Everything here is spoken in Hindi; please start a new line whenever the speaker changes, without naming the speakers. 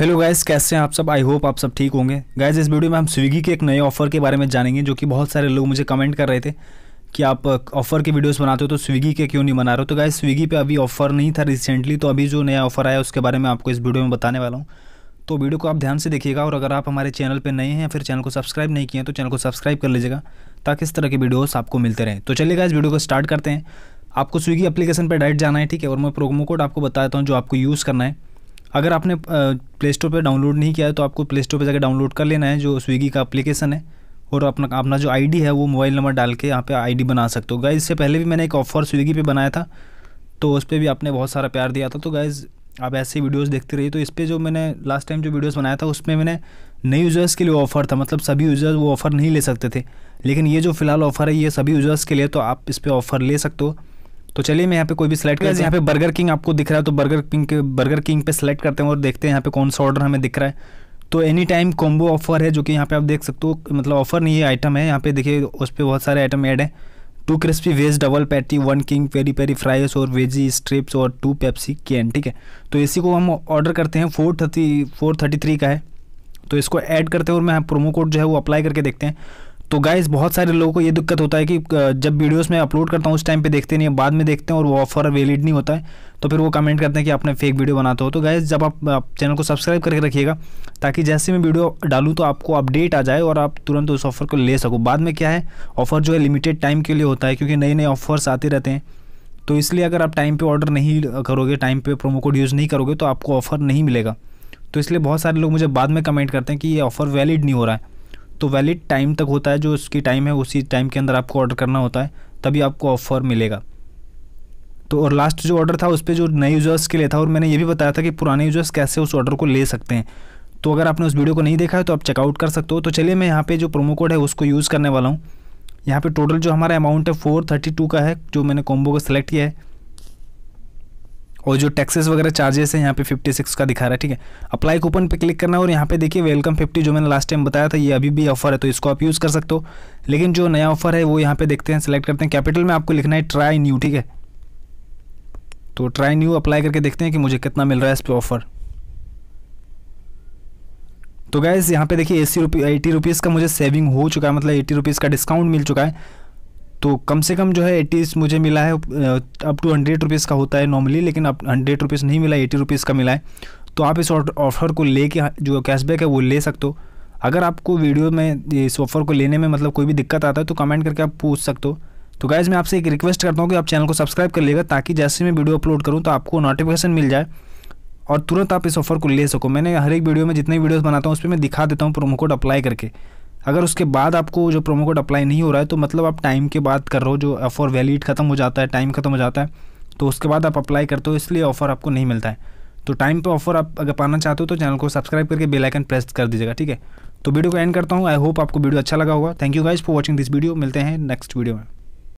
हेलो गाइज कैसे हैं आप सब आई होप आप सब ठीक होंगे गाइज इस वीडियो में हम स्विगी के एक नए ऑफ़र के बारे में जानेंगे जो कि बहुत सारे लोग मुझे कमेंट कर रहे थे कि आप ऑफ़र के वीडियोस बनाते हो तो स्विगी के क्यों नहीं बना रहे हो तो गाइज स्विगी पे अभी ऑफ़र नहीं था रिसेंटली तो अभी जो नया ऑफ़र आया उसके बारे में आपको इस वीडियो में बताने वाला हूँ तो वीडियो को आप ध्यान से देखिएगा और अगर आप हमारे चैनल पर नए हैं या फिर चैनल को सब्सक्राइब नहीं किए तो चैनल को सब्सक्राइब कर लीजिएगा ताकि इस तरह के वीडियोज़ आपको मिलते रहें तो चलिए इस वीडियो को स्टार्ट करते हैं आपको स्विगी अपलीकेशन पर डायरेक्ट जाना है ठीक है और मैं प्रोमो कोड आपको बताता हूँ जो आपको यूज़ करना है अगर आपने प्ले स्टोर पर डाउनलोड नहीं किया है तो आपको प्ले स्टोर पर जाकर डाउनलोड कर लेना है जो स्विगी का अप्लीकेशन है और अपना अपना जो आईडी है वो मोबाइल नंबर डाल के यहाँ पे आईडी बना सकते हो गाइज इससे पहले भी मैंने एक ऑफ़र स्विगी पे बनाया था तो उस पर भी आपने बहुत सारा प्यार दिया था तो गाइज़ आप ऐसे ही वीडियोस देखते रहिए तो इस पर जो मैंने लास्ट टाइम जो वीडियोस बनाया था उसमें मैंने नए यूज़र्स के लिए ऑफ़र था मतलब सभी यूज़र्स वो ऑफ़र नहीं ले सकते थे लेकिन ये जो फिलहाल ऑफ़र है ये सभी यूज़र्स के लिए तो आप इस पर ऑफ़र ले सकते हो तो चलिए मैं यहाँ पे कोई भी सिलेक्ट कर यहाँ पे बर्गर किंग आपको दिख रहा है तो बर्गर किंग बर्गर किंग पे सिलेक्ट करते हैं और देखते हैं यहाँ पे कौन सा ऑर्डर हमें दिख रहा है तो एनी टाइम कॉम्बो ऑफर है जो कि यहाँ पे आप देख सकते हो मतलब ऑफर नहीं है आइटम है यहाँ पे देखिए उस पर बहुत सारे आइटम ऐड है two crispy veg double patty one king peri peri fries और वेजी स्ट्रिप्स और टू पेप्सी कैन ठीक है तो इसी को हम ऑर्डर करते हैं four thirty four thirty three का है तो इसको ऐड करते हैं और मैं प्रोमो कोड जो है वो अप्लाई करके देखते हैं तो गाइज बहुत सारे लोगों को ये दिक्कत होता है कि जब वीडियोस में अपलोड करता हूँ उस टाइम पे देखते नहीं है बाद में देखते हैं और वो ऑफर वैलिड नहीं होता है तो फिर वो कमेंट करते हैं कि आपने फेक वीडियो बनाते हो तो गाइज जब आप, आप चैनल को सब्सक्राइब करके रखिएगा ताकि जैसे मैं वीडियो डालूँ तो आपको अपडेट आ जाए और आप तुरंत उस ऑफ़र को ले सको बाद में क्या है ऑफ़र जो है लिमिटेड टाइम के लिए होता है क्योंकि नए नए ऑफ़र्स आते रहते हैं तो इसलिए अगर आप टाइम पर ऑर्डर नहीं करोगे टाइम पर प्रोमो कोड यूज़ नहीं करोगे तो आपको ऑफ़र नहीं मिलेगा तो इसलिए बहुत सारे लोग मुझे बाद में कमेंट करते हैं कि ये ऑफ़र वैलिड नहीं हो रहा है तो वैलिड टाइम तक होता है जो उसकी टाइम है उसी टाइम के अंदर आपको ऑर्डर करना होता है तभी आपको ऑफ़र मिलेगा तो और लास्ट जो ऑर्डर था उस पर जो नए यूज़र्स के लिए था और मैंने ये भी बताया था कि पुराने यूज़र्स कैसे उस ऑर्डर को ले सकते हैं तो अगर आपने उस वीडियो को नहीं देखा है तो आप चेकआउट कर सकते हो तो चलिए मैं यहाँ पे जो प्रोमो कोड है उसको यूज़ करने वाला हूँ यहाँ पे टोटल जो हमारा अमाउंट है फोर थर्टी टू का है जो मैंने कॉम्बो को सेलेक्ट किया है और जो टैक्सेस वगैरह चार्जेस है यहाँ पे 56 का दिखा रहा है ठीक है अप्लाई कूपन पे क्लिक करना है और यहाँ पे देखिए वेलकम 50 जो मैंने लास्ट टाइम बताया था ये अभी भी ऑफर है तो इसको आप यूज़ कर सकते हो लेकिन जो नया ऑफर है वो यहाँ पे देखते हैं सेलेक्ट करते हैं कैपिटल में आपको लिखना है ट्राई न्यू ठीक है तो ट्राई न्यू अप्लाई करके देखते हैं कि मुझे कितना मिल रहा है इस पर ऑफ़र तो गैस यहाँ पे देखिए एसी रुपी एटी रुपीज़ का मुझे सेविंग हो चुका है मतलब एटी रुपीज़ का डिस्काउंट मिल चुका है तो कम से कम जो है एटीज़ मुझे मिला है अप टू हंड्रेड रुपीज़ का होता है नॉर्मली लेकिन अब हंड्रेड रुपीज़ नहीं मिला एटी रुपीज़ का मिला है तो आप इस ऑफ़र को ले के हाँ, जो कैशबैक है वो ले सकते हो अगर आपको वीडियो में इस ऑफ़र को लेने में मतलब कोई भी दिक्कत आता है तो कमेंट करके आप पूछ सकते हो तो गाइज मैं आपसे एक रिक्वेस्ट करता हूँ कि आप चैनल को सब्सक्राइब कर लेगा ताकि जैसे मैं वीडियो अपलोड करूँ तो आपको नोटिफिकेशन मिल जाए और तुरंत आप इस ऑफ़र को ले सको मैंने हर एक वीडियो में जितने वीडियोस बनाता हूँ उस पर मैं दिखा देता हूँ प्रोमो कोड अप्लाई करके अगर उसके बाद आपको जो प्रोमो कोड अप्लाई नहीं हो रहा है तो मतलब आप टाइम के बाद कर रहे हो जो ऑफ़र वैलिड ख़त्म हो जाता है टाइम ख़त्म हो जाता है तो उसके बाद आप अप्लाई करते हो इसलिए ऑफ़र आपको नहीं मिलता है तो टाइम पर ऑफर आप अगर पाना चाहते हो तो चैनल को सब्सक्राइब करके बेल आइकन प्रेस कर दीजिएगा ठीक है तो वीडियो को एंड करता हूँ आई होप आपको वीडियो अच्छा लगा होगा thank you guys for watching this video मिलते हैं नेक्स्ट वीडियो में